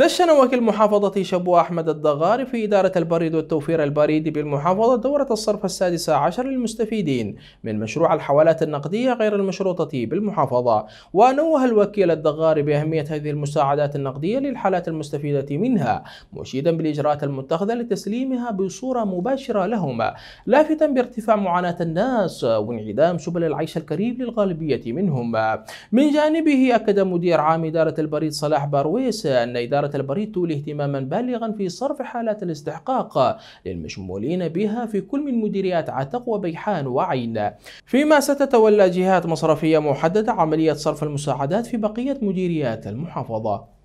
دشن وكيل محافظة شبوة أحمد الدغاري في إدارة البريد والتوفير البريدي بالمحافظة دورة الصرف السادسة عشر للمستفيدين من مشروع الحوالات النقدية غير المشروطة بالمحافظة ونوه الوكيل الدغاري بأهمية هذه المساعدات النقدية للحالات المستفيدة منها مشيدا بالإجراءات المتخذة لتسليمها بصورة مباشرة لهم لافتا بارتفاع معاناة الناس وانعدام سبل العيش الكريم للغالبية منهم من جانبه أكد مدير عام إدارة البريد صلاح بارويس أن إدارة إدارة البريد تولي اهتماما بالغا في صرف حالات الاستحقاق للمشمولين بها في كل من مديريات عتق وبيحان وعين فيما ستتولى جهات مصرفية محددة عملية صرف المساعدات في بقية مديريات المحافظة